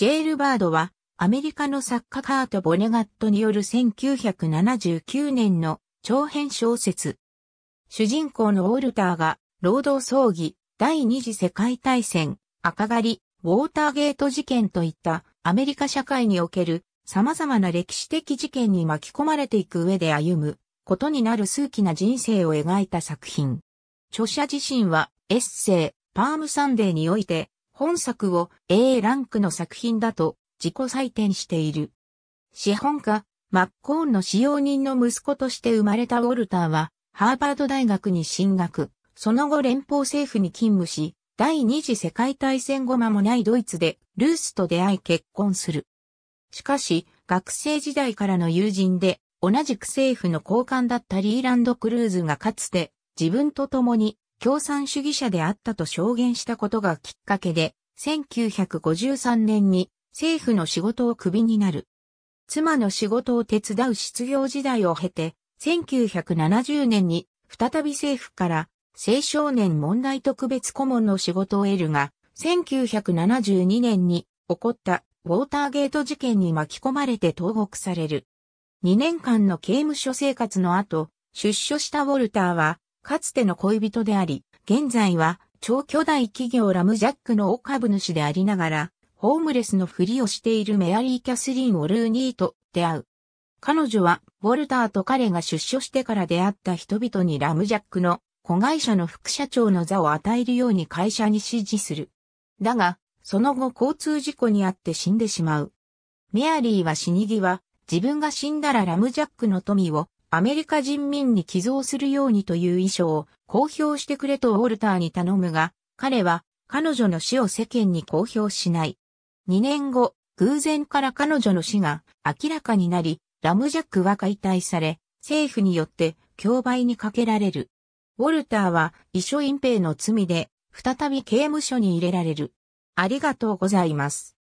ジェールバードは、アメリカの作家カート・ボネガットによる1979年の長編小説。主人公のウォルターが、労働争議、第二次世界大戦、赤狩り、ウォーターゲート事件といったアメリカ社会における様々な歴史的事件に巻き込まれていく上で歩むことになる数奇な人生を描いた作品。著者自身はエッセイ、パームサンデーにおいて本作を A ランクの作品だと自己採点している。資本家、マッコーンの使用人の息子として生まれたウォルターは、ハーバード大学に進学、その後連邦政府に勤務し、第二次世界大戦後間もないドイツで、ルースと出会い結婚する。しかし、学生時代からの友人で、同じく政府の高官だったリーランド・クルーズがかつて、自分と共に共産主義者であったと証言したことがきっかけで、1953年に政府の仕事をクビになる。妻の仕事を手伝う失業時代を経て、1970年に再び政府から青少年問題特別顧問の仕事を得るが、1972年に起こったウォーターゲート事件に巻き込まれて投獄される。2年間の刑務所生活の後、出所したウォルターはかつての恋人であり、現在は超巨大企業ラムジャックの大株主でありながら、ホームレスのふりをしているメアリー・キャスリン・オルーニーと出会う。彼女は、ウォルターと彼が出所してから出会った人々にラムジャックの子会社の副社長の座を与えるように会社に指示する。だが、その後交通事故にあって死んでしまう。メアリーは死に際、自分が死んだらラムジャックの富をアメリカ人民に寄贈するようにという遺書を公表してくれとウォルターに頼むが、彼は彼女の死を世間に公表しない。2年後、偶然から彼女の死が明らかになり、ラムジャックは解体され、政府によって競売にかけられる。ウォルターは遺書隠蔽の罪で再び刑務所に入れられる。ありがとうございます。